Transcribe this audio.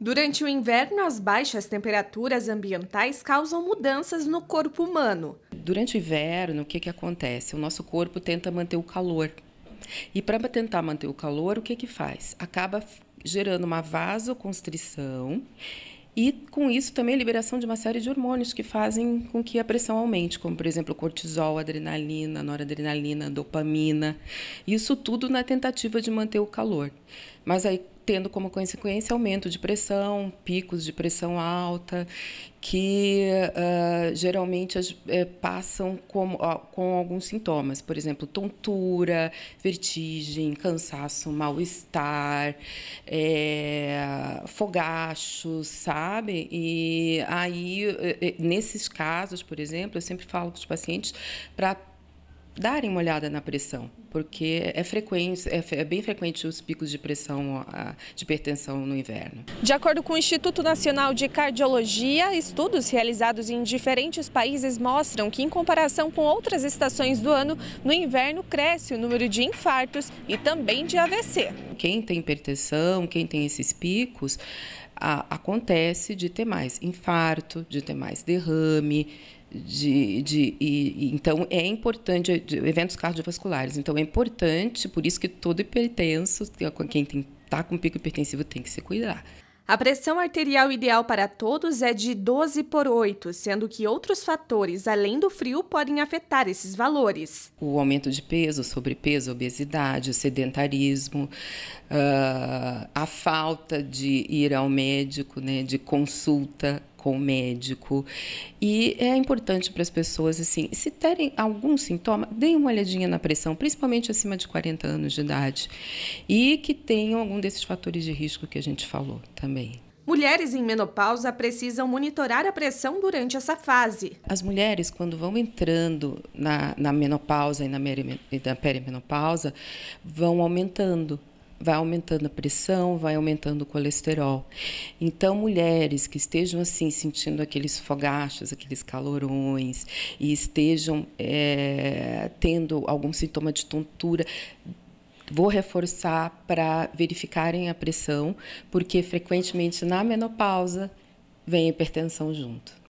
Durante o inverno, as baixas temperaturas ambientais causam mudanças no corpo humano. Durante o inverno, o que, que acontece? O nosso corpo tenta manter o calor. E para tentar manter o calor, o que, que faz? Acaba gerando uma vasoconstrição e, com isso, também a liberação de uma série de hormônios que fazem com que a pressão aumente, como, por exemplo, cortisol, adrenalina, noradrenalina, dopamina. Isso tudo na tentativa de manter o calor. Mas aí tendo como consequência aumento de pressão, picos de pressão alta, que uh, geralmente as, eh, passam com, ó, com alguns sintomas, por exemplo, tontura, vertigem, cansaço, mal-estar, é, eh, fogacho, sabe? E aí, eh, nesses casos, por exemplo, eu sempre falo com os pacientes para darem uma olhada na pressão, porque é, frequente, é, é bem frequente os picos de pressão de hipertensão no inverno. De acordo com o Instituto Nacional de Cardiologia, estudos realizados em diferentes países mostram que, em comparação com outras estações do ano, no inverno cresce o número de infartos e também de AVC. Quem tem hipertensão, quem tem esses picos, acontece de ter mais infarto, de ter mais derrame, de, de e, então é importante de, eventos cardiovasculares. Então é importante, por isso que todo hipertenso, é quem está com pico hipertensivo tem que se cuidar. A pressão arterial ideal para todos é de 12 por 8, sendo que outros fatores, além do frio, podem afetar esses valores. O aumento de peso, sobrepeso, obesidade, sedentarismo, ah, a falta de ir ao médico, né, de consulta com o médico. E é importante para as pessoas, assim, se terem algum sintoma, deem uma olhadinha na pressão, principalmente acima de 40 anos de idade. E que tenham algum desses fatores de risco que a gente falou também. Mulheres em menopausa precisam monitorar a pressão durante essa fase. As mulheres, quando vão entrando na, na menopausa e na, na perimenopausa, vão aumentando vai aumentando a pressão, vai aumentando o colesterol. Então, mulheres que estejam assim sentindo aqueles fogachos, aqueles calorões, e estejam é, tendo algum sintoma de tontura, vou reforçar para verificarem a pressão, porque frequentemente na menopausa vem a hipertensão junto.